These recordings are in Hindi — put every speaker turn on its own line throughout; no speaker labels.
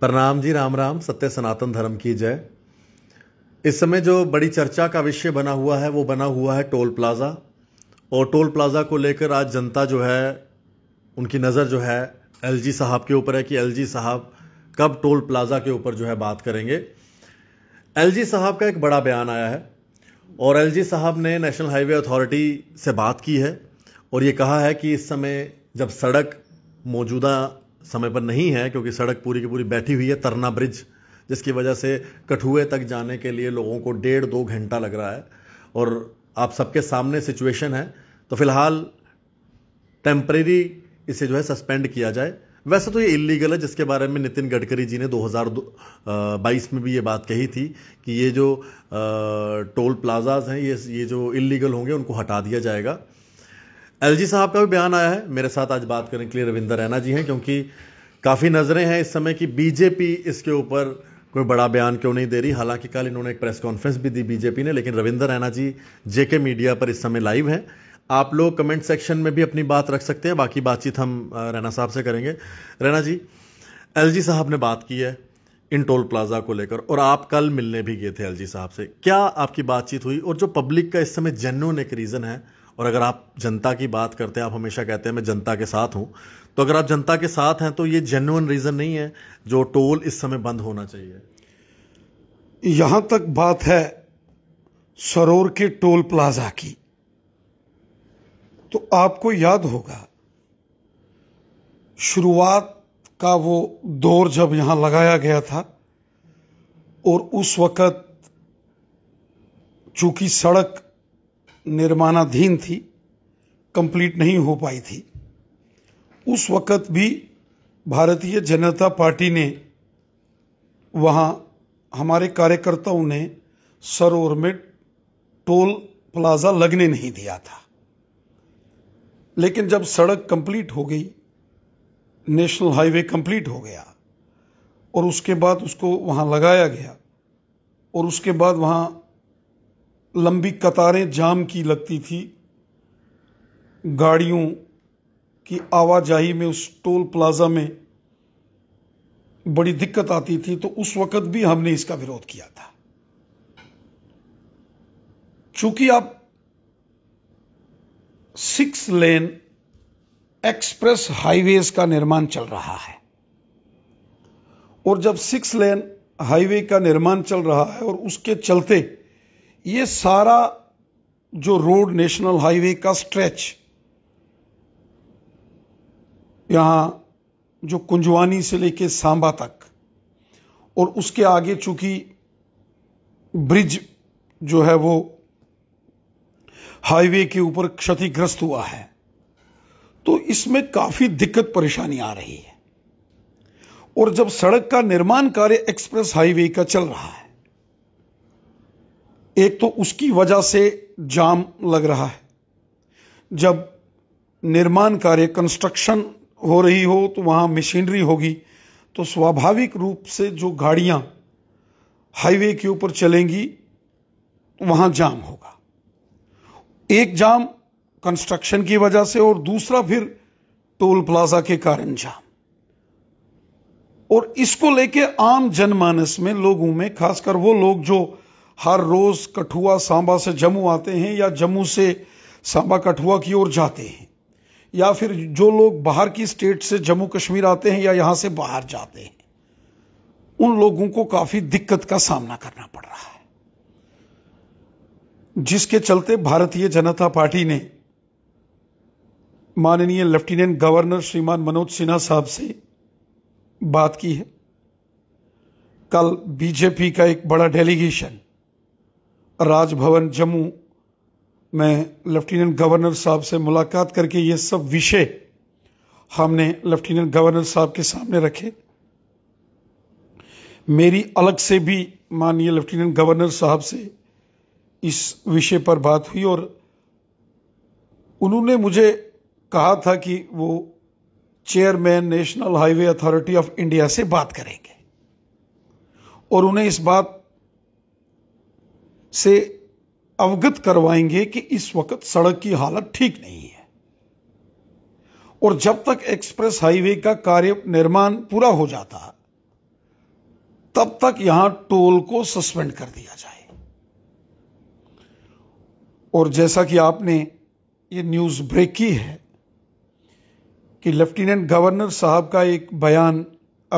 प्रणाम जी राम राम सत्य सनातन धर्म की जय इस समय जो बड़ी चर्चा का विषय बना हुआ है वो बना हुआ है टोल प्लाज़ा और टोल प्लाज़ा को लेकर आज जनता जो है उनकी नज़र जो है एलजी साहब के ऊपर है कि एलजी साहब कब टोल प्लाज़ा के ऊपर जो है बात करेंगे एलजी साहब का एक बड़ा बयान आया है और एलजी साहब ने नेशनल हाईवे अथॉरिटी से बात की है और ये कहा है कि इस समय जब सड़क मौजूदा समय पर नहीं है क्योंकि सड़क पूरी की पूरी बैठी हुई है तरना ब्रिज जिसकी वजह से कठुए तक जाने के लिए लोगों को डेढ़ दो घंटा लग रहा है और आप सबके सामने सिचुएशन है तो फिलहाल टेम्परेरी इसे जो है सस्पेंड किया जाए वैसे तो ये इलीगल है जिसके बारे में नितिन गडकरी जी ने 2022 में भी ये बात कही थी कि ये जो टोल प्लाजाज हैं ये ये जो इलीगल होंगे उनको हटा दिया जाएगा एलजी साहब का भी बयान आया है मेरे साथ आज बात करने के लिए रविंदर रैना जी हैं क्योंकि काफ़ी नज़रें हैं इस समय कि बीजेपी इसके ऊपर कोई बड़ा बयान क्यों नहीं दे रही हालांकि कल इन्होंने एक प्रेस कॉन्फ्रेंस भी दी बीजेपी ने लेकिन रविंदर रैना जी जेके मीडिया पर इस समय लाइव हैं आप लोग कमेंट सेक्शन में भी अपनी बात रख सकते हैं बाकी बातचीत हम रैना साहब से करेंगे रैना जी एल साहब ने बात की है इन टोल प्लाजा को लेकर और आप कल मिलने भी गए थे एल साहब से क्या आपकी बातचीत हुई और जो पब्लिक का इस समय जेन्यून एक रीज़न है और अगर आप जनता की बात करते हैं आप हमेशा कहते हैं मैं जनता के साथ हूं तो अगर आप जनता के साथ हैं तो ये जेन्यून रीज़न नहीं है जो टोल इस समय बंद होना चाहिए यहां तक बात
है सरोर के टोल प्लाजा की तो आपको याद होगा शुरुआत का वो दौर जब यहां लगाया गया था और उस वक्त चूंकि सड़क निर्माणाधीन थी कंप्लीट नहीं हो पाई थी उस वक़्त भी भारतीय जनता पार्टी ने वहाँ हमारे कार्यकर्ताओं ने सरोवर में टोल प्लाजा लगने नहीं दिया था लेकिन जब सड़क कंप्लीट हो गई नेशनल हाईवे कंप्लीट हो गया और उसके बाद उसको वहाँ लगाया गया और उसके बाद वहाँ लंबी कतारें जाम की लगती थी गाड़ियों की आवाजाही में उस टोल प्लाजा में बड़ी दिक्कत आती थी तो उस वक्त भी हमने इसका विरोध किया था चूंकि आप सिक्स लेन एक्सप्रेस हाईवेज का निर्माण चल रहा है और जब सिक्स लेन हाईवे का निर्माण चल रहा है और उसके चलते ये सारा जो रोड नेशनल हाईवे का स्ट्रेच यहां जो कुंजवानी से लेके सांबा तक और उसके आगे चूंकि ब्रिज जो है वो हाईवे के ऊपर क्षतिग्रस्त हुआ है तो इसमें काफी दिक्कत परेशानी आ रही है और जब सड़क का निर्माण कार्य एक्सप्रेस हाईवे का चल रहा है एक तो उसकी वजह से जाम लग रहा है जब निर्माण कार्य कंस्ट्रक्शन हो रही हो तो वहाँ मशीनरी होगी तो स्वाभाविक रूप से जो गाड़ियाँ हाईवे के ऊपर चलेंगी वहाँ जाम होगा एक जाम कंस्ट्रक्शन की वजह से और दूसरा फिर टोल प्लाजा के कारण जाम और इसको लेके आम जनमानस में लोगों में खासकर वो लोग जो हर रोज कठुआ सांबा से जम्मू आते हैं या जम्मू से सांबा कठुआ की ओर जाते हैं या फिर जो लोग बाहर की स्टेट से जम्मू कश्मीर आते हैं या यहां से बाहर जाते हैं उन लोगों को काफी दिक्कत का सामना करना पड़ रहा है जिसके चलते भारतीय जनता पार्टी ने माननीय लेफ्टिनेंट गवर्नर श्रीमान मनोज सिन्हा साहब से बात की है कल बीजेपी का एक बड़ा डेलीगेशन राजभवन जम्मू में लेफ्टिनेंट गवर्नर साहब से मुलाकात करके ये सब विषय हमने लेफ्टिनेंट गवर्नर साहब के सामने रखे मेरी अलग से भी माननीय लेफ्टिनेंट गवर्नर साहब से इस विषय पर बात हुई और उन्होंने मुझे कहा था कि वो chairman national highway authority of India से बात करेंगे और उन्हें इस बात से अवगत करवाएंगे कि इस वक्त सड़क की हालत ठीक नहीं है और जब तक एक्सप्रेस हाईवे का कार्य निर्माण पूरा हो जाता तब तक यहां टोल को सस्पेंड कर दिया जाए और जैसा कि आपने ये न्यूज ब्रेक की है कि लेफ्टिनेंट गवर्नर साहब का एक बयान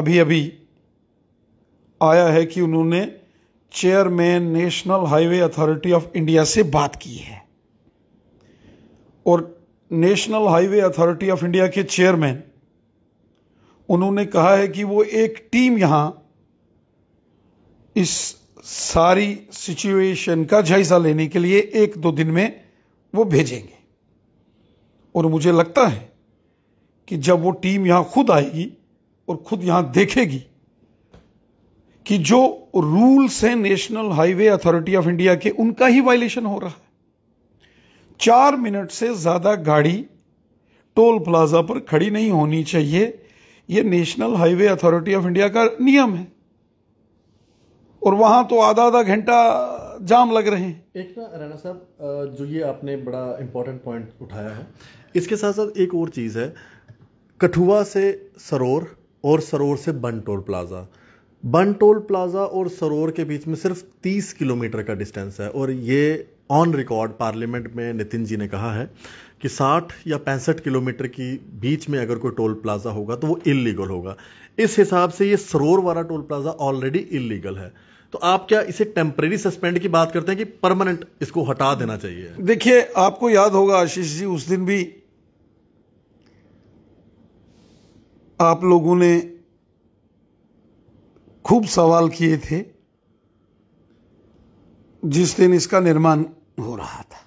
अभी अभी आया है कि उन्होंने chairman national highway authority of India से बात की है और national highway authority of India के चेयरमैन उन्होंने कहा है कि वो एक टीम यहां इस सारी सिचुएशन का जायजा लेने के लिए एक दो दिन में वो भेजेंगे और मुझे लगता है कि जब वो टीम यहां खुद आएगी और खुद यहां देखेगी कि जो रूल्स हैं national highway authority of India के उनका ही वायलेशन हो रहा है चार मिनट से ज्यादा गाड़ी टोल प्लाजा पर खड़ी नहीं होनी चाहिए यह national highway authority of India का नियम है और वहां तो आधा आधा घंटा जाम लग रहे हैं
एक ना राणा साहब जो ये आपने बड़ा इंपॉर्टेंट पॉइंट उठाया है इसके साथ साथ एक और चीज़ है कठुआ से सरोर और सरोर से Ban toll plaza Ban toll plaza और सरोवर के बीच में सिर्फ 30 किलोमीटर का डिस्टेंस है और ये ऑन रिकॉर्ड पार्लियामेंट में नितिन जी ने कहा है कि 60 या पैंसठ किलोमीटर की बीच में अगर कोई टोल प्लाजा होगा तो वो इलीगल होगा इस हिसाब से ये सरोवर वाला टोल प्लाजा ऑलरेडी इलीगल है तो आप क्या इसे टेम्परेरी सस्पेंड की बात करते हैं कि परमानेंट इसको हटा देना चाहिए
देखिए आपको याद होगा आशीष जी उस दिन भी आप लोगों ने खूब सवाल किए थे जिस दिन इसका निर्माण हो रहा था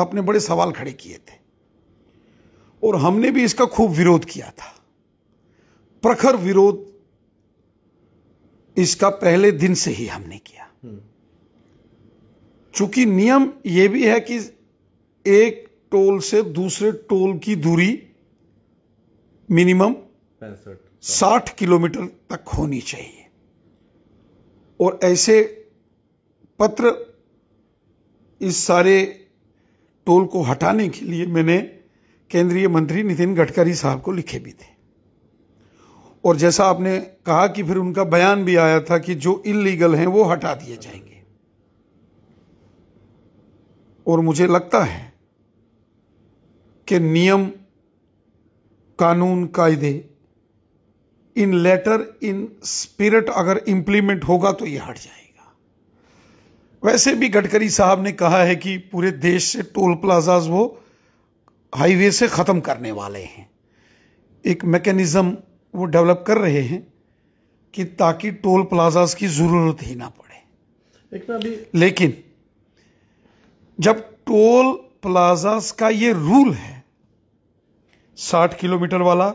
आपने बड़े सवाल खड़े किए थे और हमने भी इसका खूब विरोध किया था प्रखर विरोध इसका पहले दिन से ही हमने किया हम्म। चूंकि नियम यह भी है कि एक टोल से दूसरे टोल की दूरी मिनिमम साठ किलोमीटर तक होनी चाहिए और ऐसे पत्र इस सारे टोल को हटाने के लिए मैंने केंद्रीय मंत्री नितिन गडकरी साहब को लिखे भी थे और जैसा आपने कहा कि फिर उनका बयान भी आया था कि जो इलीगल हैं वो हटा दिए जाएंगे और मुझे लगता है कि नियम कानून कायदे इन लेटर इन स्पिरिट अगर इंप्लीमेंट होगा तो यह हट जाएगा वैसे भी गडकरी साहब ने कहा है कि पूरे देश से टोल प्लाजाज वो हाईवे से खत्म करने वाले हैं एक मैकेनिज्म वो डेवलप कर रहे हैं कि ताकि टोल प्लाजाज की जरूरत ही ना
पड़े भी
लेकिन जब टोल प्लाजाज का ये रूल है 60 किलोमीटर वाला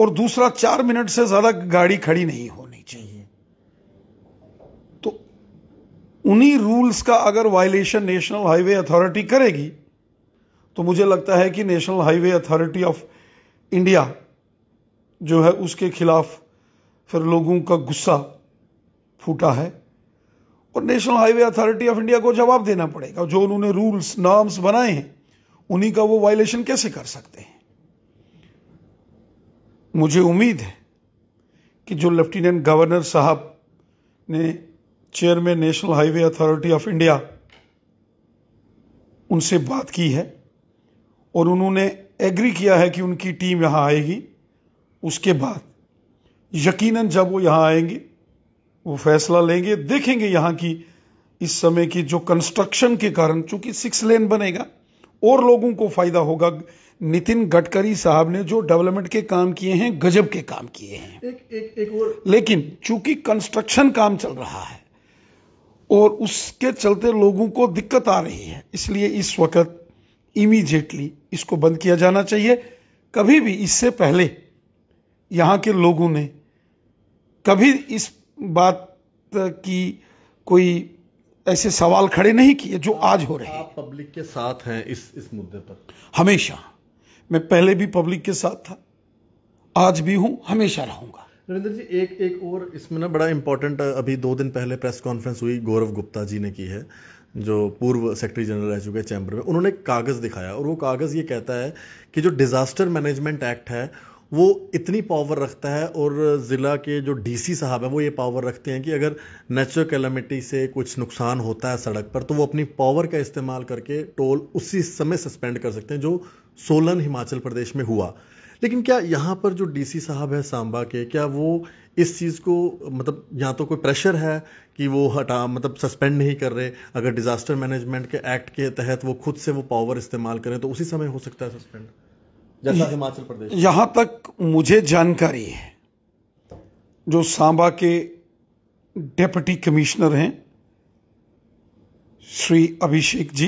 और दूसरा चार मिनट से ज्यादा गाड़ी खड़ी नहीं होनी चाहिए तो उन्हीं रूल्स का अगर वायलेशन नेशनल हाईवे अथॉरिटी करेगी तो मुझे लगता है कि national highway authority of India जो है उसके खिलाफ फिर लोगों का गुस्सा फूटा है और national highway authority of India को जवाब देना पड़ेगा जो उन्होंने रूल्स नॉर्म्स बनाए हैं उन्हीं का वो वायलेशन कैसे कर सकते हैं मुझे उम्मीद है कि जो लेफ्टिनेंट गवर्नर साहब ने chairman national highway authority of India उनसे बात की है और उन्होंने एग्री किया है कि उनकी टीम यहाँ आएगी उसके बाद यकीनन जब वो यहाँ आएंगे वो फैसला लेंगे देखेंगे यहाँ की इस समय की जो कंस्ट्रक्शन के कारण चूंकि सिक्स लेन बनेगा और लोगों को फायदा होगा नितिन गडकरी साहब ने जो डेवलपमेंट के काम किए हैं गजब के काम किए हैं
एक, एक, एक
और... लेकिन चूंकि कंस्ट्रक्शन काम चल रहा है और उसके चलते लोगों को दिक्कत आ रही है इसलिए इस वक्त इमीजिएटली इसको बंद किया जाना चाहिए कभी भी इससे पहले यहाँ के लोगों ने कभी इस बात की कोई ऐसे सवाल खड़े नहीं किए जो आज हो रहे हैं
पब्लिक के साथ हैं इस इस मुद्दे पर
हमेशा मैं पहले भी पब्लिक के साथ था आज भी हूं हमेशा रहूंगा
नरेंद्र जी एक एक और इसमें ना बड़ा इंपॉर्टेंट अभी दो दिन पहले प्रेस कॉन्फ्रेंस हुई गौरव गुप्ता जी ने की है जो पूर्व सेक्रेटरी जनरल रह चुके चैंबर में उन्होंने कागज़ दिखाया और वो कागज़ ये कहता है कि जो डिज़ास्टर मैनेजमेंट एक्ट है वो इतनी पावर रखता है और ज़िला के जो डीसी साहब हैं वो ये पावर रखते हैं कि अगर नेचुरल कैलामिटी से कुछ नुकसान होता है सड़क पर तो वो अपनी पावर का इस्तेमाल करके टोल उसी समय सस्पेंड कर सकते हैं जो सोलन हिमाचल प्रदेश में हुआ लेकिन क्या यहाँ पर जो डीसी साहब है सांबा के क्या वो इस चीज़ को मतलब या तो कोई प्रेशर है कि वो हटा मतलब सस्पेंड नहीं कर रहे अगर डिज़ास्टर मैनेजमेंट के एक्ट के तहत वो खुद से वो पावर इस्तेमाल करें तो उसी समय हो सकता है सस्पेंड जैसा हिमाचल प्रदेश
यहाँ तक मुझे जानकारी है जो सांबा के डेप्टी कमिश्नर हैं श्री अभिषेक जी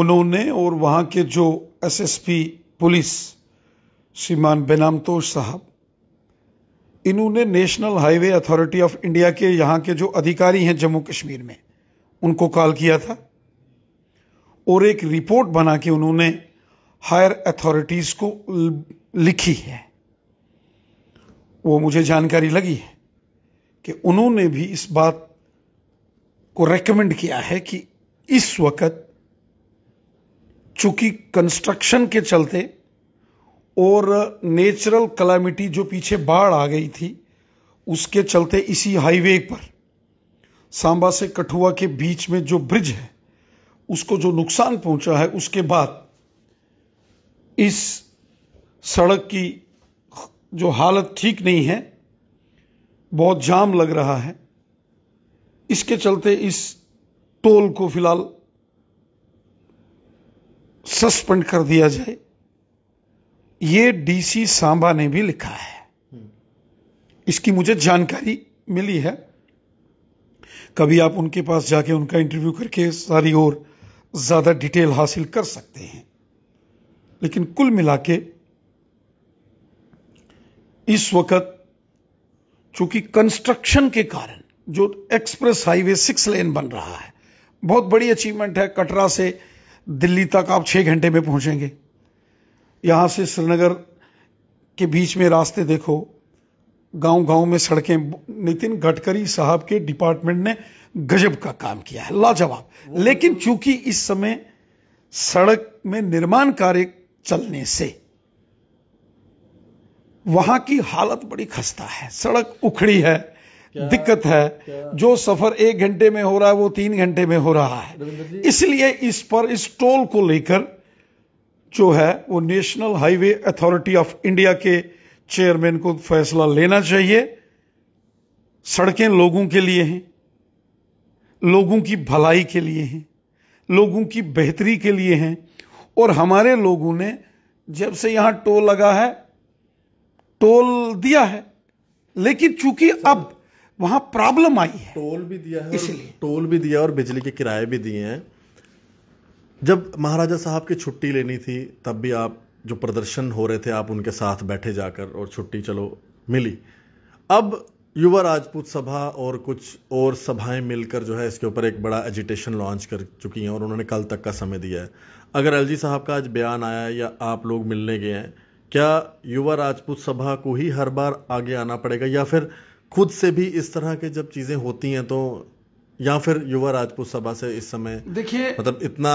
उन्होंने और वहाँ के जो एसएसपी पुलिस श्रीमान बेनामतोष साहब इन्होंने national highway authority of India के यहाँ के जो अधिकारी हैं जम्मू कश्मीर में उनको कॉल किया था और एक रिपोर्ट बना के उन्होंने हायर अथॉरिटीज को लिखी है वो मुझे जानकारी लगी है कि उन्होंने भी इस बात को रेकमेंड किया है कि इस वक्त चूंकि कंस्ट्रक्शन के चलते और नेचुरल कलामिटी जो पीछे बाढ़ आ गई थी उसके चलते इसी हाईवे पर सांबा से कठुआ के बीच में जो ब्रिज है उसको जो नुकसान पहुंचा है उसके बाद इस सड़क की जो हालत ठीक नहीं है बहुत जाम लग रहा है इसके चलते इस टोल को फिलहाल सस्पेंड कर दिया जाए ये डीसी सांबा ने भी लिखा है इसकी मुझे जानकारी मिली है कभी आप उनके पास जाके उनका इंटरव्यू करके सारी और ज्यादा डिटेल हासिल कर सकते हैं लेकिन कुल मिला के इस वक्त चूंकि कंस्ट्रक्शन के कारण जो एक्सप्रेस हाईवे सिक्स लेन बन रहा है बहुत बड़ी अचीवमेंट है कटरा से दिल्ली तक आप छः घंटे में पहुंचेंगे यहाँ से श्रीनगर के बीच में रास्ते देखो गांव गांव में सड़कें नितिन गडकरी साहब के डिपार्टमेंट ने गजब का काम किया है लाजवाब लेकिन चूंकि इस समय सड़क में निर्माण कार्य चलने से वहां की हालत बड़ी खस्ता है सड़क उखड़ी है दिक्कत है जो सफर एक घंटे में हो रहा है वो तीन घंटे में हो रहा है इसलिए इस पर इस टोल को लेकर जो है वो national highway authority of India के चेयरमैन को फैसला लेना चाहिए सड़कें लोगों के लिए हैं लोगों की भलाई के लिए हैं लोगों की बेहतरी के लिए हैं और हमारे लोगों ने जब से यहां टोल लगा है टोल दिया है लेकिन चूंकि अब वहां प्रॉब्लम आई है टोल भी दिया है इसलिए
टोल भी दिया और बिजली के किराए भी दिए हैं जब महाराजा साहब की छुट्टी लेनी थी तब भी आप जो प्रदर्शन हो रहे थे आप उनके साथ बैठे जाकर और छुट्टी चलो मिली अब युवा राजपूत सभा और कुछ और सभाएं मिलकर जो है इसके ऊपर एक बड़ा एजिटेशन लॉन्च कर चुकी हैं और उन्होंने कल तक का समय दिया है अगर एलजी साहब का आज बयान आया या आप लोग मिलने गए हैं क्या युवा राजपूत सभा को ही हर बार आगे आना पड़ेगा या फिर खुद से भी इस तरह के जब चीज़ें होती हैं तो या फिर युवा राजपूत सभा से इस समय देखिए मतलब इतना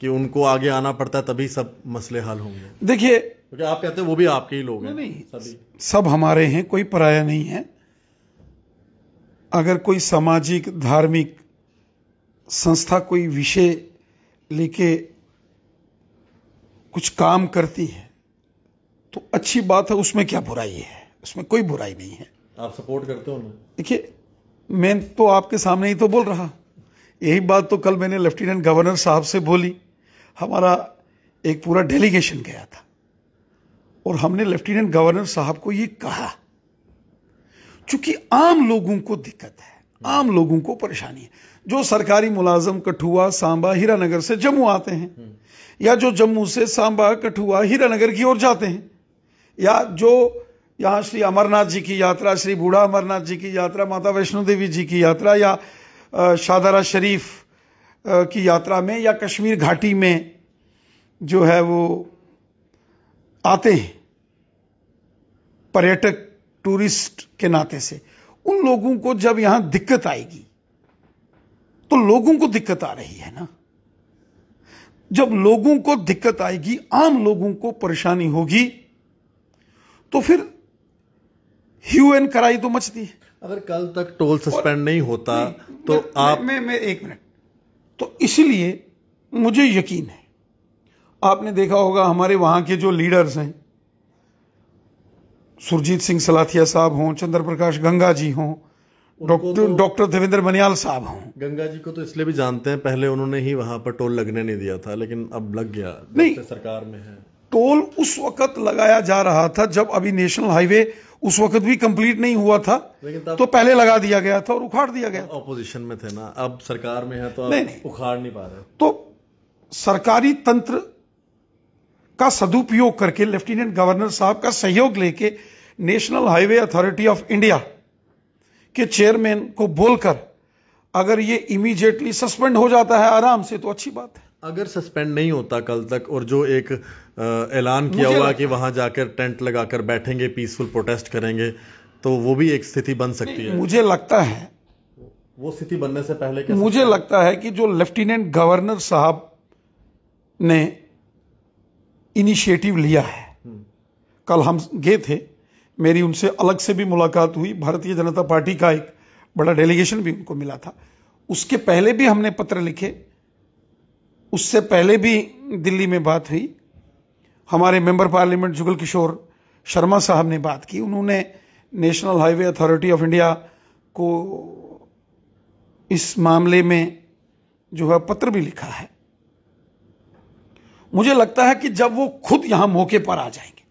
कि उनको आगे आना पड़ता है तभी सब मसले हल होंगे
देखिए क्योंकि आप
कहते हैं वो भी आपके ही लोग हैं नहीं सभी
सब हमारे हैं कोई पराया नहीं है अगर कोई सामाजिक धार्मिक संस्था कोई विषय लेके कुछ काम करती है तो अच्छी बात है उसमें क्या बुराई है उसमें कोई बुराई नहीं है
आप सपोर्ट करते हो ना
देखिए मैं तो आपके सामने ही तो बोल रहा यही बात तो कल मैंने लेफ्टिनेंट गवर्नर साहब से बोली हमारा एक पूरा डेलीगेशन गया था और हमने लेफ्टिनेंट गवर्नर साहब को ये कहा चूंकि आम लोगों को दिक्कत है आम लोगों को परेशानी है जो सरकारी मुलाजम कठुआ सांबा हीरानगर से जम्मू आते हैं या जो जम्मू से सांबा कठुआ हीरानगर की ओर जाते हैं या जो यहाँ श्री अमरनाथ जी की यात्रा श्री बूढ़ा अमरनाथ जी की यात्रा माता वैष्णो देवी जी की यात्रा या शादारा शरीफ की यात्रा में या कश्मीर घाटी में जो है वो आते हैं पर्यटक टूरिस्ट के नाते से उन लोगों को जब यहां दिक्कत आएगी तो लोगों को दिक्कत आ रही है ना जब लोगों को दिक्कत आएगी आम लोगों को परेशानी होगी तो फिर ह्यू कराई तो मचती है अगर कल तक टोल सस्पेंड नहीं होता नहीं, तो मैं, आप मैं, मैं एक मिनट तो इसलिए मुझे यकीन है आपने देखा होगा हमारे वहां के जो लीडर्स हैं सुरजीत सिंह सलाथिया साहब हों चंद्र प्रकाश गंगा जी हों तो डॉक्टर डॉक्टर देवेंद्र मनियाल साहब हों
गंगा जी को तो इसलिए भी जानते हैं पहले उन्होंने ही वहां पर टोल लगने नहीं दिया था लेकिन अब लग गया नहीं सरकार
में है टोल उस वक्त लगाया जा रहा था जब अभी नेशनल हाईवे उस वक्त भी कंप्लीट नहीं हुआ था तो पहले लगा दिया गया था और उखाड़ दिया गया
ऑपोजिशन में थे ना अब सरकार में है तो नहीं, नहीं। उखाड़ नहीं पा रहे
तो सरकारी तंत्र का सदुपयोग करके लेफ्टिनेंट गवर्नर साहब का सहयोग लेके national highway authority of India के चेयरमैन को बोलकर अगर ये इमीजिएटली सस्पेंड हो जाता है आराम से तो अच्छी बात है
अगर सस्पेंड नहीं होता कल तक और जो एक ऐलान किया हुआ कि वहां जाकर टेंट लगाकर बैठेंगे पीसफुल प्रोटेस्ट करेंगे तो वो भी एक स्थिति बन सकती है मुझे लगता है
वो स्थिति बनने से पहले क्या मुझे लगता है कि जो लेफ्टिनेंट गवर्नर साहब ने इनिशिएटिव लिया है हम्म। कल हम गए थे मेरी उनसे अलग से भी मुलाकात हुई भारतीय जनता पार्टी का एक बड़ा डेलीगेशन भी उनको मिला था उसके पहले भी हमने पत्र लिखे उससे पहले भी दिल्ली में बात हुई हमारे मेंबर पार्लियामेंट जुगल किशोर शर्मा साहब ने बात की उन्होंने national highway authority of India को इस मामले में जो है पत्र भी लिखा है मुझे लगता है कि जब वो खुद यहां मौके पर आ जाएंगे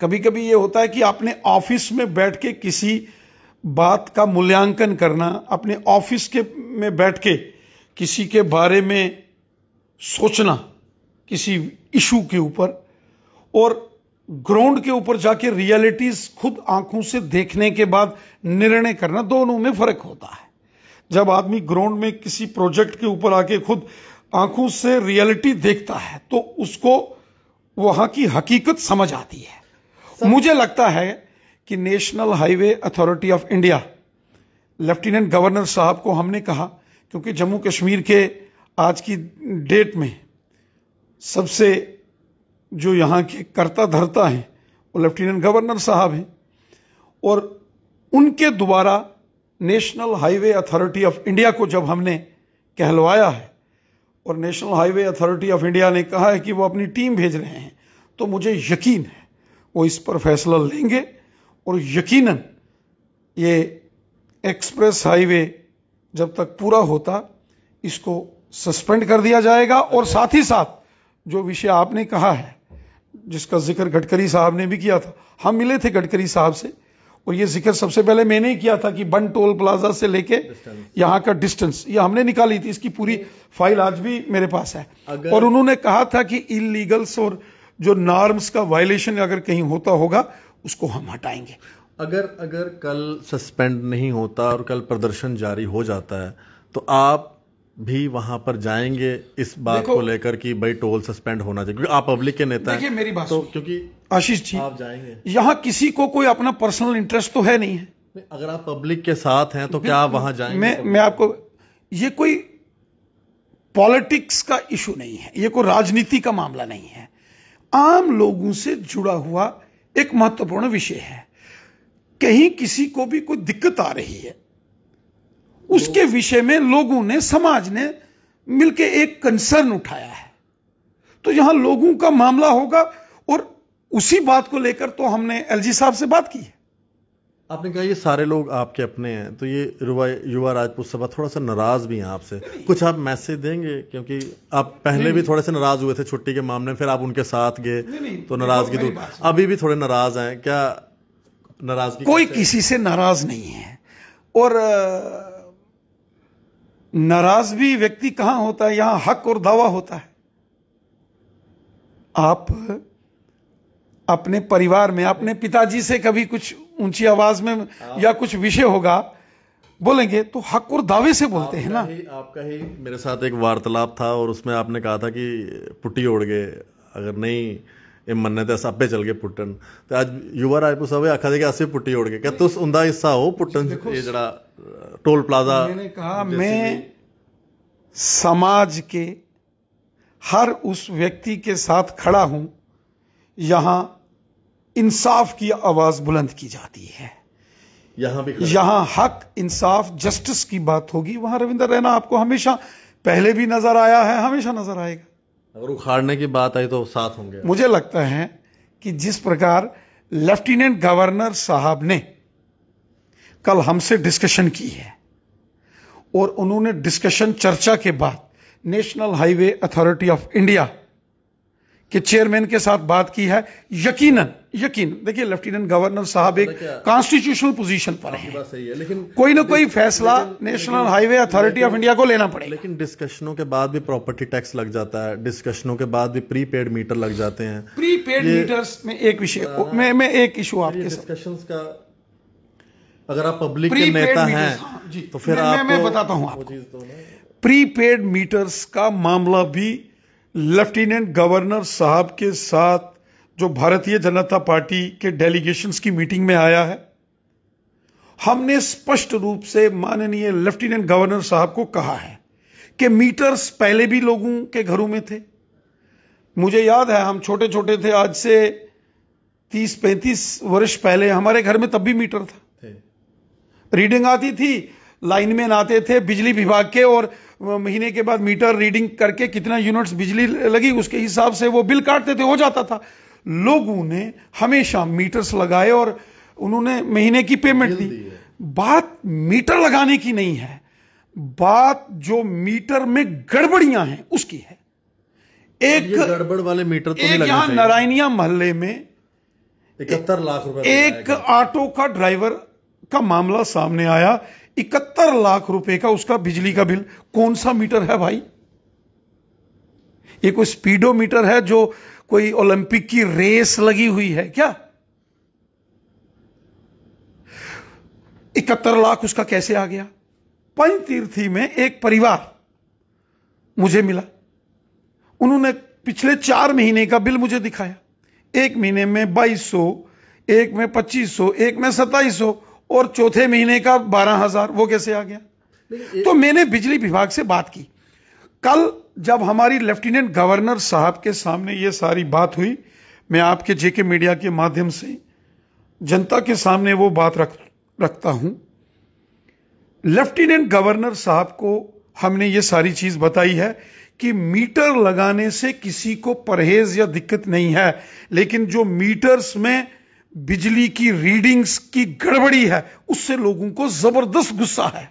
कभी कभी ये होता है कि आपने ऑफिस में बैठ के किसी बात का मूल्यांकन करना अपने ऑफिस के में बैठ के किसी के बारे में सोचना किसी इशू के ऊपर और ग्राउंड के ऊपर जाके रियलिटीज खुद आंखों से देखने के बाद निर्णय करना दोनों में फर्क होता है जब आदमी ग्राउंड में किसी प्रोजेक्ट के ऊपर आके खुद आंखों से रियलिटी देखता है तो उसको वहां की हकीकत समझ आती है सर, मुझे लगता है कि national highway authority of India lieutenant governor साहब को हमने कहा क्योंकि जम्मू कश्मीर के आज की डेट में सबसे जो यहाँ के कर्ता धरता हैं वो लेफ्टिनेंट गवर्नर साहब हैं और उनके द्वारा national highway authority of India को जब हमने कहलवाया है और national highway authority of India ने कहा है कि वो अपनी टीम भेज रहे हैं तो मुझे यकीन है वो इस पर फैसला लेंगे और यकीनन ये एक्सप्रेस हाईवे जब तक पूरा होता इसको सस्पेंड कर दिया जाएगा और साथ ही साथ जो विषय आपने कहा है जिसका जिक्र गडकरी साहब ने भी किया था हम मिले थे गडकरी साहब से और ये जिक्र सबसे पहले मैंने ही किया था कि बन टोल प्लाजा से लेके यहाँ का डिस्टेंस ये हमने निकाली थी इसकी पूरी फाइल आज भी मेरे पास है और उन्होंने कहा था कि इलीगल्स और जो नॉर्म्स का वायलेशन अगर कहीं होता होगा उसको हम हटाएंगे
अगर अगर कल सस्पेंड नहीं होता और कल प्रदर्शन जारी हो जाता है तो आप भी वहां पर जाएंगे इस बात को लेकर कि भाई टोल सस्पेंड होना चाहिए क्योंकि आप पब्लिक के नेता देखिए
मेरी बात तो क्योंकि
आशीष जी आप
जाएंगे यहाँ किसी को कोई अपना पर्सनल इंटरेस्ट तो है नहीं है
अगर आप पब्लिक के साथ हैं तो क्या आप वहां जाएंगे मैं
मैं आपको ये कोई पॉलिटिक्स का इशू नहीं है ये कोई राजनीति का मामला नहीं है आम लोगों से जुड़ा हुआ एक महत्वपूर्ण विषय है कहीं किसी को भी कोई दिक्कत आ रही है उसके विषय में लोगों ने समाज ने मिलकर एक कंसर्न उठाया है तो यहां लोगों का मामला होगा और उसी बात को लेकर तो हमने एलजी साहब से बात की है
आपने कहा ये सारे लोग आपके अपने हैं तो ये युवा राजपूत सभा थोड़ा सा नाराज भी हैं आपसे कुछ आप मैसेज देंगे क्योंकि आप पहले भी थोड़े से नाराज हुए थे छुट्टी के मामले में फिर आप उनके साथ गए तो नाराजगी दूर अभी भी थोड़े नाराज हैं क्या नाराज कोई
किसी से नाराज नहीं है और भी व्यक्ति कहां होता है यहां हक और दावा होता है आप अपने परिवार में अपने पिताजी से कभी कुछ ऊंची आवाज में हाँ। या कुछ विषय होगा बोलेंगे तो हक और दावे से बोलते हैं ना ही,
आपका ही मेरे साथ एक वार्तालाप था और उसमें आपने कहा था कि पुट्टी ओढ़ गए अगर नहीं ਇਹ ਮੰਨੇ चल गए पुटन ਗਏ युवा राजपूत ਅੱਜ ਯੁਵਾ ਰਾਜਪੂਤ ਸਾਹਿਬ ਆਖਾ ਦੇ ਕਿ ਅਸੀਂ ਪੁੱਟੀ ਓੜ ਗਏ ਕਿ
ਤੁਸੀਂ ਉਹਦਾ ਹਿੱਸਾ ਹੋ ਪੁੱਟਣ ਇਹ समाज के हर उस व्यक्ति के साथ खड़ा हूं यहां इंसाफ की आवाज बुलंद की जाती है यहां भी यहां हक इंसाफ जस्टिस की बात होगी वहां रविंदर रैना आपको हमेशा पहले भी नजर आया है हमेशा नजर आएगा
अगर उखाड़ने की बात आई तो साथ होंगे
मुझे लगता है कि जिस प्रकार लेफ्टिनेंट गवर्नर साहब ने कल हमसे डिस्कशन की है और उन्होंने डिस्कशन चर्चा के बाद national highway authority of India कि चेयरमैन के साथ बात की है यकीनन यकीन देखिए लेफ्टिनेंट गवर्नर साहब एक कॉन्स्टिट्यूशनल अच्छा। पोजीशन पर हैं सही है लेकिन कोई ना कोई फैसला national highway authority of India को लेना
पड़ेगा लेकिन डिस्कशनों के बाद भी प्रॉपर्टी टैक्स लग जाता है डिस्कशनों के बाद भी प्री पेड मीटर लग जाते हैं प्री
पेड मीटर्स में एक विषय हाँ। में, में एक इशू आपके डिस्कशन का अगर आप पब्लिक के नेता हैं हाँ, तो फिर मैं बताता हूं आपको प्री पेड मीटर्स का मामला भी लेफ्टिनेंट गवर्नर साहब के साथ जो भारतीय जनता पार्टी के डेलीगेशन की मीटिंग में आया है हमने स्पष्ट रूप से माननीय लेफ्टिनेंट गवर्नर साहब को कहा है कि मीटर्स पहले भी लोगों के घरों में थे मुझे याद है हम छोटे छोटे थे आज से 30-35 वर्ष पहले हमारे घर में तब भी मीटर था रीडिंग आती थी लाइन में आते थे बिजली विभाग के और महीने के बाद मीटर रीडिंग करके कितना यूनिट्स बिजली लगी उसके हिसाब से वो बिल काटते थे हो जाता था लोगों ने हमेशा मीटर्स लगाए और उन्होंने महीने की पेमेंट दी बात मीटर लगाने की नहीं है बात जो मीटर में गड़बड़ियां हैं उसकी है एक गड़बड़ वाले मीटर तो एक यहां नारायणिया मोहल्ले में इकहत्तर लाख रुपए एक ऑटो का ड्राइवर का मामला सामने आया इकहत्तर लाख रुपए का उसका बिजली का बिल कौन सा मीटर है भाई ये कोई स्पीडोमीटर है जो कोई ओलंपिक की रेस लगी हुई है क्या इकहत्तर लाख उसका कैसे आ गया पंचतीर्थी में एक परिवार मुझे मिला उन्होंने पिछले चार महीने का बिल मुझे दिखाया एक महीने में बाईस सौ एक में पच्चीस सौ एक में सत्ताईस और चौथे महीने का बारह हजार वो कैसे आ गया तो मैंने बिजली विभाग से बात की कल जब हमारी लेफ्टिनेंट गवर्नर साहब के सामने ये सारी बात हुई मैं आपके जेके मीडिया के माध्यम से जनता के सामने वो बात रख रखता हूं लेफ्टिनेंट गवर्नर साहब को हमने ये सारी चीज बताई है कि मीटर लगाने से किसी को परहेज या दिक्कत नहीं है लेकिन जो मीटर्स में बिजली की रीडिंग्स की गड़बड़ी है उससे लोगों को जबरदस्त गुस्सा है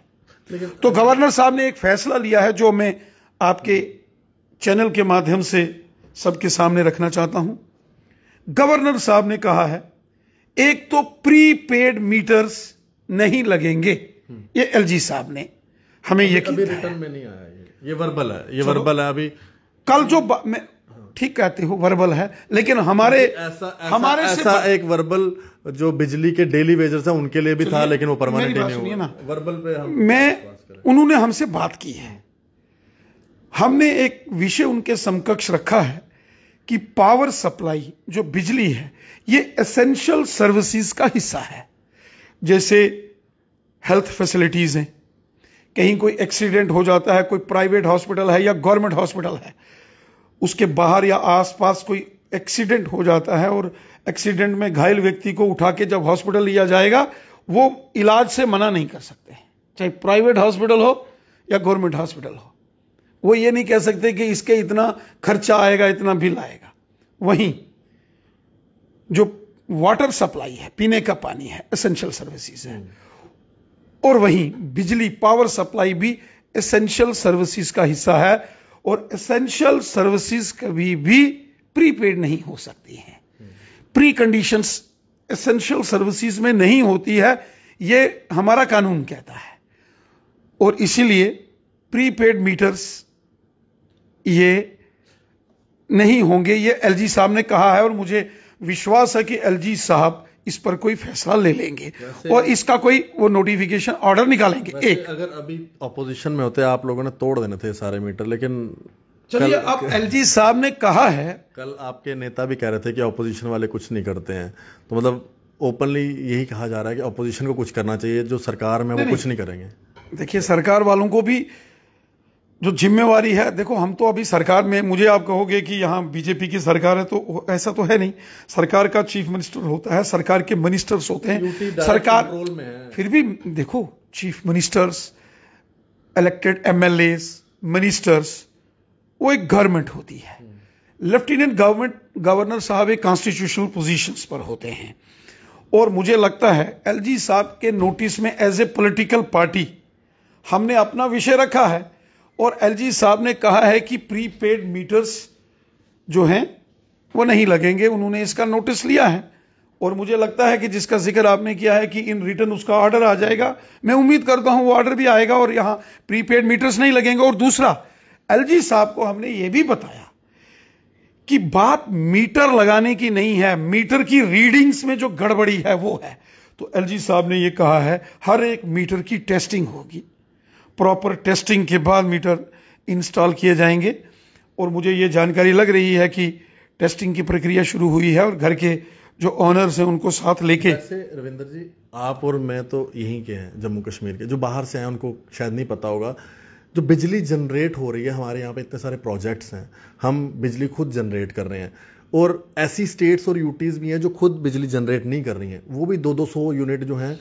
तो गवर्नर साहब ने एक फैसला लिया है जो मैं आपके चैनल के माध्यम से सबके सामने रखना चाहता हूं गवर्नर साहब ने कहा है एक तो प्री पेड मीटर्स नहीं लगेंगे ये एलजी साहब ने हमें यकीन अभी रिटर्न में नहीं
आया ये वर्बल है ये वर्बल है अभी
कल जो मैं ठीक कहते हो वर्बल है
लेकिन हमारे ऐसा, ऐसा, हमारे ऐसा पर... एक वर्बल जो बिजली के डेली वेजर्स है उनके लिए भी था
लेकिन वो परमानेंट नहीं हुआ
ना वर्बल पे हम
मैं उन्होंने हमसे बात की है हमने एक विषय उनके समकक्ष रखा है कि पावर सप्लाई जो बिजली है ये एसेंशियल सर्विसेज का हिस्सा है जैसे हेल्थ फैसिलिटीज हैं कहीं कोई एक्सीडेंट हो जाता है कोई प्राइवेट हॉस्पिटल है या गवर्नमेंट हॉस्पिटल है उसके बाहर या आसपास कोई एक्सीडेंट हो जाता है और एक्सीडेंट में घायल व्यक्ति को उठा के जब हॉस्पिटल लिया जाएगा वो इलाज से मना नहीं कर सकते चाहे प्राइवेट हॉस्पिटल हो या गवर्नमेंट हॉस्पिटल हो वो ये नहीं कह सकते कि इसके इतना खर्चा आएगा इतना बिल आएगा वहीं जो वाटर सप्लाई है पीने का पानी है एसेंशियल सर्विसेज है और वहीं बिजली पावर सप्लाई भी एसेंशियल सर्विसेज का हिस्सा है और एसेंशियल सर्विसेज कभी भी प्रीपेड नहीं हो सकती हैं प्री कंडीशंस एसेंशियल सर्विसेज में नहीं होती है ये हमारा कानून कहता है और इसीलिए प्रीपेड मीटर्स ये नहीं होंगे ये एलजी साहब ने कहा है और मुझे विश्वास है कि एलजी साहब इस पर कोई फैसला ले
लेंगे और
इसका कोई वो नोटिफिकेशन ऑर्डर निकालेंगे एक अगर अभी
अपोजिशन में होते आप लोगों ने तोड़ देने थे सारे मीटर लेकिन
चलिए अब एलजी साहब ने कहा है कल आपके नेता
भी कह रहे थे कि अपोजिशन वाले कुछ नहीं करते हैं तो मतलब ओपनली यही कहा जा रहा है कि अपोजिशन को कुछ करना चाहिए जो सरकार में वो कुछ नहीं करेंगे
देखिए सरकार वालों को भी जो जिम्मेवारी है देखो हम तो अभी सरकार में मुझे आप कहोगे कि यहाँ बीजेपी की सरकार है तो ऐसा तो है नहीं सरकार का चीफ मिनिस्टर होता है सरकार के मिनिस्टर्स होते हैं सरकार में है। फिर भी देखो chief ministers elected MLA ministers वो एक गवर्नमेंट होती है लेफ्टिनेंट गवर्नमेंट गवर्नर साहब एक कॉन्स्टिट्यूशनल पोजिशन पर होते हैं और मुझे लगता है एल साहब के नोटिस में एज ए पोलिटिकल पार्टी हमने अपना विषय रखा है और एलजी साहब ने कहा है कि प्रीपेड मीटर्स जो हैं वो नहीं लगेंगे उन्होंने इसका नोटिस लिया है और मुझे लगता है कि जिसका जिक्र आपने किया है कि इन रिटर्न उसका ऑर्डर आ जाएगा मैं उम्मीद करता हूं वो ऑर्डर भी आएगा और यहां प्रीपेड मीटर्स नहीं लगेंगे और दूसरा एलजी साहब को हमने ये भी बताया कि बात मीटर लगाने की नहीं है मीटर की रीडिंग्स में जो गड़बड़ी है वो है तो एलजी साहब ने ये कहा है हर एक मीटर की टेस्टिंग होगी प्रॉपर टेस्टिंग के बाद मीटर इंस्टॉल किए जाएंगे और मुझे ये जानकारी लग रही है कि टेस्टिंग की प्रक्रिया शुरू हुई है और घर के जो ऑनर्स हैं उनको साथ लेके
रविंदर जी आप और मैं तो यहीं के हैं जम्मू कश्मीर के जो बाहर से हैं उनको शायद नहीं पता होगा जो बिजली जनरेट हो रही है हमारे यहाँ पे इतने सारे प्रोजेक्ट्स हैं हम बिजली खुद जनरेट कर रहे हैं और ऐसी स्टेट्स और यूटीज़ भी हैं जो खुद बिजली जनरेट नहीं कर रही हैं वो भी दो दो सौ यूनिट जो हैं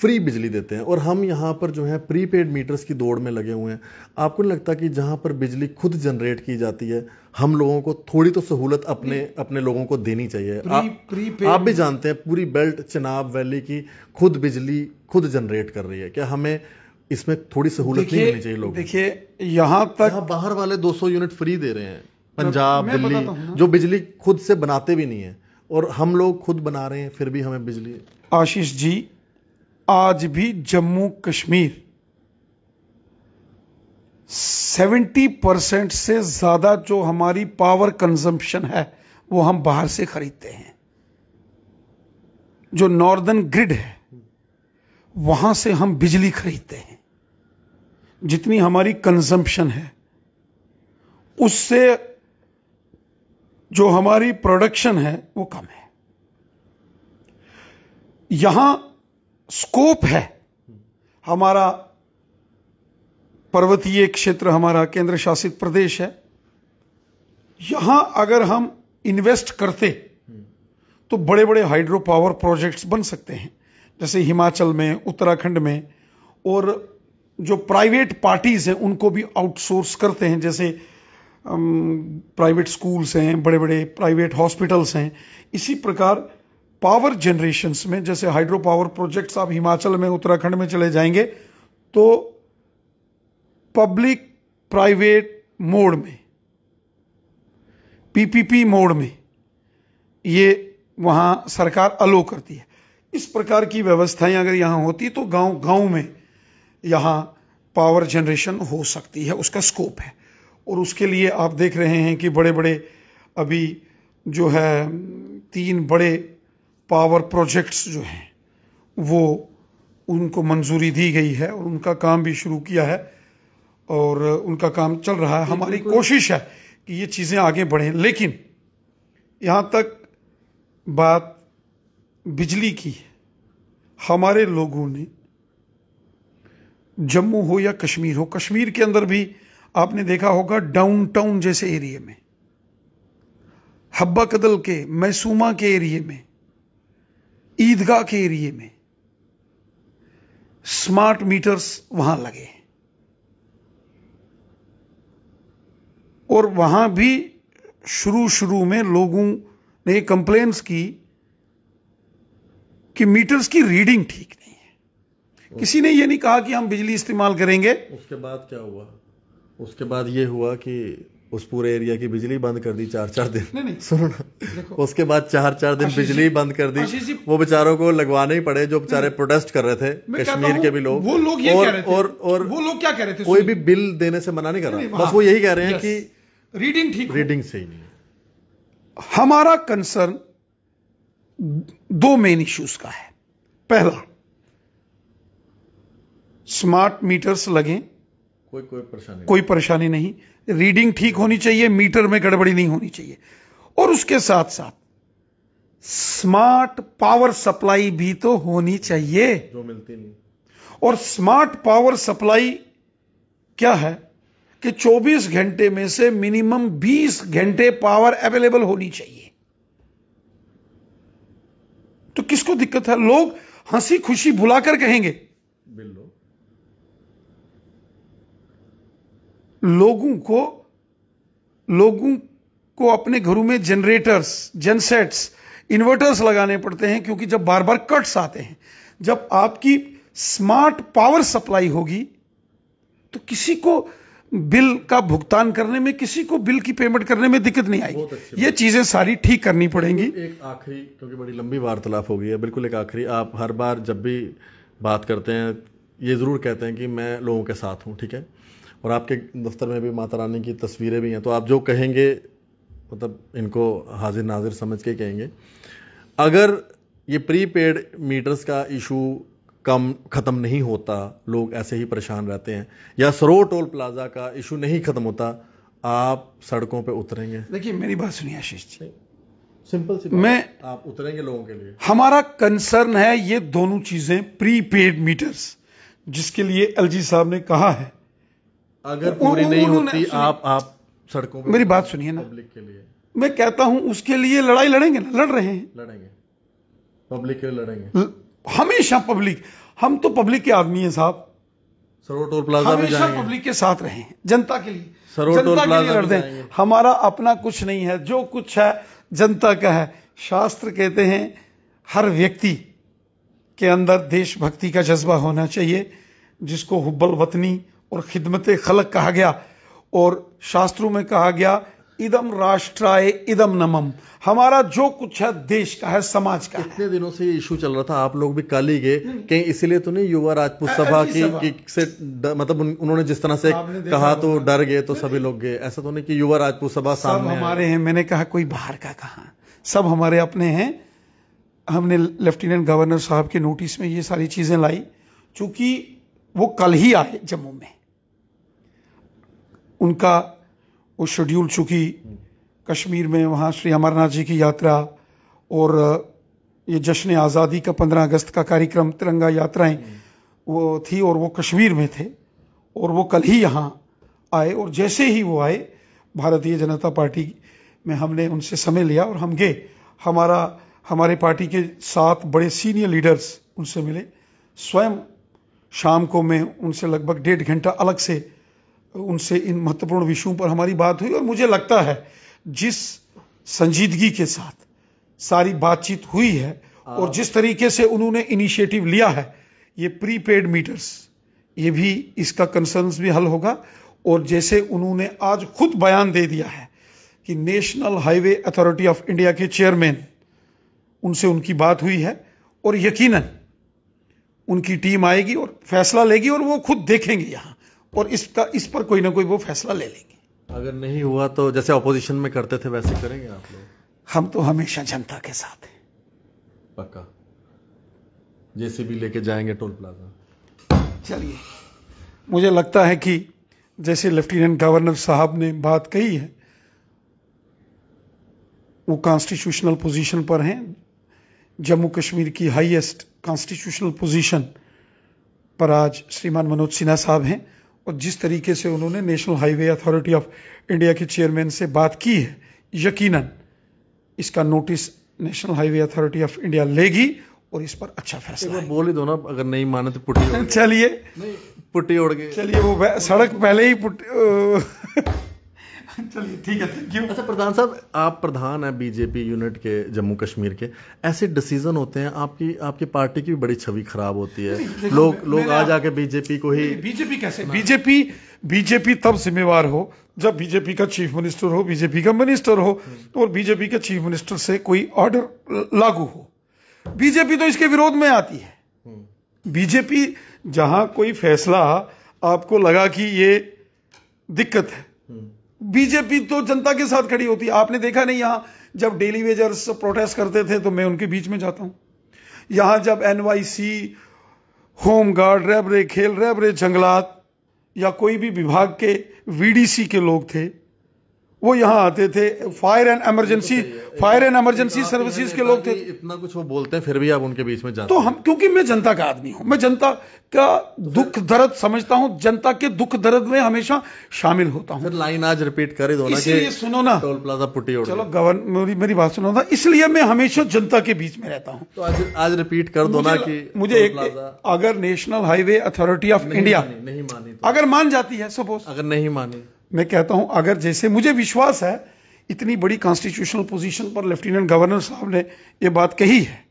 फ्री बिजली देते हैं और हम यहाँ पर जो है प्रीपेड मीटर्स की दौड़ में लगे हुए हैं आपको नहीं लगता कि जहाँ पर बिजली खुद जनरेट की जाती है हम लोगों को थोड़ी तो सहूलत अपने अपने लोगों को देनी चाहिए प्री, आ,
प्री आप भी
जानते हैं पूरी बेल्ट चनाब वैली की खुद बिजली खुद जनरेट कर रही है क्या हमें इसमें थोड़ी सहूलत नहीं मिलनी चाहिए लोग देखिए यहाँ तक बाहर वाले 200 यूनिट फ्री दे रहे हैं पंजाब दिल्ली जो बिजली खुद से बनाते भी नहीं है और हम लोग खुद बना रहे हैं फिर भी हमें बिजली आशीष जी
आज भी जम्मू कश्मीर 70 परसेंट से ज्यादा जो हमारी पावर कंजम्पशन है वो हम बाहर से खरीदते हैं जो नॉर्दर्न ग्रिड है वहां से हम बिजली खरीदते हैं जितनी हमारी कंजम्पशन है उससे जो हमारी प्रोडक्शन है वो कम है यहां स्कोप है हमारा पर्वतीय क्षेत्र हमारा केंद्र शासित प्रदेश है यहां अगर हम इन्वेस्ट करते तो बड़े बड़े हाइड्रो पावर प्रोजेक्ट्स बन सकते हैं जैसे हिमाचल में उत्तराखंड में और जो प्राइवेट पार्टीज हैं उनको भी आउटसोर्स करते हैं जैसे प्राइवेट स्कूल्स हैं बड़े बड़े प्राइवेट हॉस्पिटल्स हैं इसी प्रकार पावर जनरेशन में जैसे हाइड्रो पावर प्रोजेक्ट्स आप हिमाचल में उत्तराखंड में चले जाएंगे तो पब्लिक प्राइवेट मोड में पीपीपी मोड में ये वहां सरकार अलो करती है इस प्रकार की व्यवस्थाएं अगर यहां होती तो गांव गांव में यहां पावर जनरेशन हो सकती है उसका स्कोप है और उसके लिए आप देख रहे हैं कि बड़े बड़े अभी जो है तीन बड़े पावर प्रोजेक्ट्स जो हैं वो उनको मंजूरी दी गई है और उनका काम भी शुरू किया है और उनका काम चल रहा है हमारी कोशिश है कि ये चीज़ें आगे बढ़ें लेकिन यहाँ तक बात बिजली की है हमारे लोगों ने जम्मू हो या कश्मीर हो कश्मीर के अंदर भी आपने देखा होगा डाउनटाउन जैसे एरिए में हब्बा कदल के मैसूमा के एरिए में ईदगाह के एरिए में स्मार्ट मीटर्स वहां लगे और वहां भी शुरू शुरू में लोगों ने कंप्लेन्स की कि मीटर्स की रीडिंग ठीक नहीं
है किसी ने
यह नहीं कहा कि हम बिजली इस्तेमाल करेंगे उसके बाद क्या हुआ
उसके बाद यह हुआ कि उस पूरे एरिया की बिजली बंद कर दी चार चार दिन नहीं नहीं सुनो ना उसके बाद चार चार दिन बिजली बंद कर दी वो बेचारों को लगवाने ही पड़े जो बेचारे प्रोटेस्ट कर रहे थे कश्मीर के भी लोग वो लोग ये और, कह रहे थे और
और वो लोग क्या कह रहे थे कोई
भी बिल देने से मना नहीं कर रहा बस वो यही
कह रहे हैं हाँ, कि रीडिंग ठीक रीडिंग सही नहीं हमारा कंसर्न दो मेन इश्यूज का है पहला स्मार्ट मीटर्स लगे
कोई कोई परेशानी कोई
परेशानी नहीं रीडिंग ठीक होनी चाहिए मीटर में गड़बड़ी नहीं होनी चाहिए और उसके साथ साथ स्मार्ट पावर सप्लाई भी तो होनी चाहिए जो मिलती नहीं और स्मार्ट पावर सप्लाई क्या है कि 24 घंटे में से मिनिमम 20 घंटे पावर अवेलेबल होनी चाहिए तो किसको दिक्कत है लोग हंसी खुशी भुलाकर कहेंगे बिल्लो लोगों को लोगों को अपने घरों में जनरेटर्स जनसेट्स इन्वर्टर्स लगाने पड़ते हैं क्योंकि जब बार बार कट्स आते हैं जब आपकी स्मार्ट पावर सप्लाई होगी तो किसी को बिल का भुगतान करने में किसी को बिल की पेमेंट करने में दिक्कत नहीं आएगी ये चीजें सारी ठीक करनी पड़ेंगी तो
एक आखिरी क्योंकि बड़ी लंबी वार्तालाप हो गई है बिल्कुल एक आखिरी आप हर बार जब भी बात करते हैं ये जरूर कहते हैं कि मैं लोगों के साथ हूं ठीक है और आपके दफ्तर में भी माता रानी की तस्वीरें भी हैं तो आप जो कहेंगे मतलब इनको हाजिर नाजिर समझ के कहेंगे अगर ये प्री पेड मीटर्स का इशू कम ख़त्म नहीं होता लोग ऐसे ही परेशान रहते हैं या सरो टोल प्लाजा का इशू नहीं ख़त्म होता आप सड़कों पे उतरेंगे देखिए मेरी बात सुनिए आशीष जी
सिंपल सी मैं
आप उतरेंगे लोगों के लिए
हमारा कंसर्न है ये दोनों चीज़ें प्री पेड मीटर्स जिसके लिए एलजी साहब ने कहा है
अगर पूरी नहीं होती आप आप सड़कों पर मेरी बात
सुनिए ना पब्लिक के लिए मैं कहता हूं उसके लिए लड़ाई लड़ेंगे ना लड़ रहे हैं लड़ेंगे पब्लिक के लिए लड़ेंगे हमेशा पब्लिक हम तो पब्लिक के आदमी हैं साहब सरोट और प्लाजा में जाएंगे हमेशा पब्लिक के साथ रहे जनता के लिए सरोट और प्लाजा लड़ दें हमारा अपना कुछ नहीं है जो कुछ है जनता का है शास्त्र कहते हैं हर व्यक्ति के अंदर देशभक्ति का जज्बा होना चाहिए जिसको हुब्बल वतनी और खिदमत खलक कहा गया और शास्त्रों में कहा गया इदम राष्ट्राय इदम नमम हमारा जो कुछ है देश का है समाज का
इतने दिनों से ये इशू चल रहा था आप लोग भी कल ही गए हम्म। कहीं इसीलिए तो नहीं युवा राजपूत सभा की, की से द, मतलब उन, उन्होंने जिस तरह से कहा तो डर गए तो सभी लोग गए ऐसा तो नहीं कि युवा राजपूत सभा सामने हमारे
हैं मैंने कहा कोई बाहर का कहा सब हमारे अपने हैं हमने लेफ्टिनेंट गवर्नर साहब के नोटिस में ये सारी चीजें लाई चूंकि वो कल ही आए जम्मू में उनका वो शेड्यूल चुकी कश्मीर में वहाँ श्री अमरनाथ जी की यात्रा और ये जश्न आज़ादी का पंद्रह अगस्त का कार्यक्रम तिरंगा यात्राएं वो थी और वो कश्मीर में थे और वो कल ही यहाँ आए और जैसे ही वो आए भारतीय जनता पार्टी में हमने उनसे समय लिया और हम गए हमारा हमारे पार्टी के सात बड़े सीनियर लीडर्स उनसे मिले स्वयं शाम को मैं उनसे लगभग डेढ़ घंटा अलग से उनसे इन महत्वपूर्ण विषयों पर हमारी बात हुई और मुझे लगता है जिस संजीदगी के साथ सारी बातचीत हुई है और हाँ। जिस तरीके से उन्होंने इनिशिएटिव लिया है ये प्री पेड मीटर्स ये भी इसका कंसर्न्स भी हल होगा और जैसे उन्होंने आज खुद बयान दे दिया है कि national highway authority of India के चेयरमैन उनसे उनकी बात हुई है और यकीनन उनकी टीम आएगी और फैसला लेगी और वो खुद देखेंगे यहां और इसका इस पर कोई ना कोई वो फैसला ले लेंगे
अगर नहीं हुआ तो जैसे अपोजिशन में करते थे वैसे करेंगे आप लोग
हम तो हमेशा जनता के साथ हैं
पक्का भी लेके जाएंगे टोल प्लाजा
चलिए मुझे लगता है कि जैसे लेफ्टिनेंट गवर्नर साहब ने बात कही है वो कॉन्स्टिट्यूशनल पोजीशन पर हैं जम्मू कश्मीर की हाईएस्ट कॉन्स्टिट्यूशनल पोजीशन पर आज श्रीमान मनोज सिन्हा साहब हैं और जिस तरीके से उन्होंने national highway authority of India के चेयरमैन से बात की है यकीनन इसका notice national highway authority of India लेगी और इस पर अच्छा फैसला बोल ही दो ना अगर नहीं माने तो पुट्टी चलिए पुट्टी उड़ गई चलिए वो सड़क पहले ही पुट्टी चलिए ठीक है
थैंक यू अच्छा प्रधान साहब आप प्रधान हैं बीजेपी यूनिट के जम्मू कश्मीर के ऐसे डिसीजन होते हैं आपकी आपकी पार्टी की भी बड़ी छवि खराब होती है लोग लोग आ
जाके बीजेपी को ही बीजेपी कैसे बीजेपी बीजेपी तब जिम्मेवार हो जब बीजेपी का चीफ मिनिस्टर हो बीजेपी का मिनिस्टर हो और बीजेपी के चीफ मिनिस्टर से कोई ऑर्डर लागू हो बीजेपी तो इसके विरोध में आती है बीजेपी जहां कोई फैसला आपको लगा कि ये दिक्कत है बीजेपी तो जनता के साथ खड़ी होती है आपने देखा नहीं यहां जब डेली वेजर्स प्रोटेस्ट करते थे तो मैं उनके बीच में जाता हूं यहां जब एनवाईसी होमगार्ड रेबरे खेल रेबरे जंगलात या कोई भी विभाग के वीडीसी के लोग थे वो यहाँ आते थे fire and emergency fire and emergency services के लोग थे
इतना कुछ वो बोलते हैं फिर भी आप उनके बीच में जाते तो
हम क्योंकि मैं जनता का आदमी हूं मैं जनता का दुख दर्द समझता हूं जनता के दुख दर्द में हमेशा शामिल होता हूं लाइन आज रिपीट कर दो सुनो ना टोल प्लाजा पुटी चलो गवर्नर मेरी, मेरी बात सुनो ना इसलिए मैं हमेशा जनता के बीच में रहता हूँ तो आज आज रिपीट कर दो ना कि मुझे एक अगर national highway authority of India नहीं मानी तो। अगर मान जाती है सपोज अगर नहीं मानी मैं कहता हूं अगर जैसे मुझे विश्वास है इतनी बड़ी कॉन्स्टिट्यूशनल पोजीशन पर लेफ्टिनेंट गवर्नर साहब ने यह बात कही है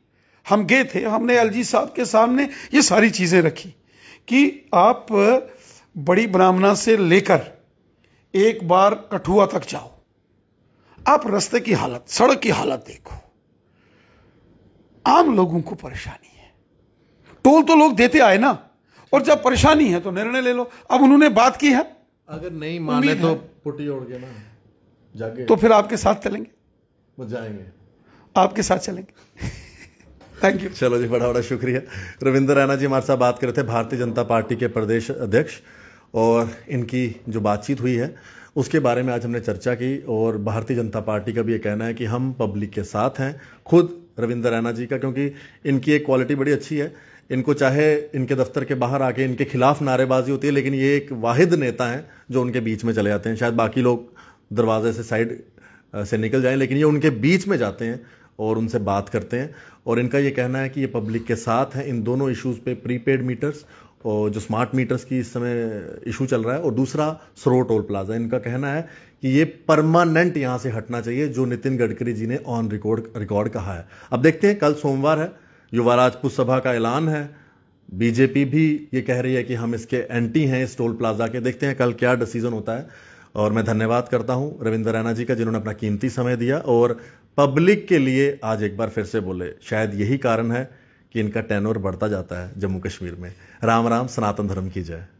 हम गए थे हमने एल साहब के सामने ये सारी चीजें रखी कि आप बड़ी ब्राह्मणा से लेकर एक बार कठुआ तक जाओ आप रस्ते की हालत सड़क की हालत देखो आम लोगों को परेशानी है टोल तो लोग देते आए ना और जब परेशानी है तो निर्णय ले लो अब उन्होंने बात की है
अगर नहीं माने तो पुटी ओढ़ के ना जाके तो
फिर आपके साथ चलेंगे
वो जाएंगे आपके साथ चलेंगे थैंक यू चलो जी बड़ा बड़ा शुक्रिया रविंदर रैना जी हमारे साथ बात कर रहे थे भारतीय जनता पार्टी के प्रदेश अध्यक्ष और इनकी जो बातचीत हुई है उसके बारे में आज हमने चर्चा की और भारतीय जनता पार्टी का भी ये कहना है कि हम पब्लिक के साथ हैं खुद रविंदर रैना जी का क्योंकि इनकी एक क्वालिटी बड़ी अच्छी है इनको चाहे इनके दफ्तर के बाहर आके इनके खिलाफ नारेबाजी होती है लेकिन ये एक वाहिद नेता हैं जो उनके बीच में चले जाते हैं शायद बाकी लोग दरवाजे से साइड से निकल जाएं लेकिन ये उनके बीच में जाते हैं और उनसे बात करते हैं और इनका ये कहना है कि ये पब्लिक के साथ हैं इन दोनों इशूज पे प्रीपेड मीटर्स और जो स्मार्ट मीटर्स की इस समय इशू चल रहा है और दूसरा सरो टोल प्लाजा इनका कहना है कि ये परमानेंट यहाँ से हटना चाहिए जो नितिन गडकरी जी ने ऑन रिकॉर्ड रिकॉर्ड कहा है अब देखते हैं कल सोमवार है युवा राजपूत सभा का ऐलान है बीजेपी भी ये कह रही है कि हम इसके एंटी हैं इस टोल प्लाजा के देखते हैं कल क्या डिसीजन होता है और मैं धन्यवाद करता हूं रविंद्र रैना जी का जिन्होंने अपना कीमती समय दिया और पब्लिक के लिए आज एक बार फिर से बोले शायद यही कारण है कि इनका टेनोर बढ़ता जाता है जम्मू कश्मीर में राम राम सनातन धर्म की जाए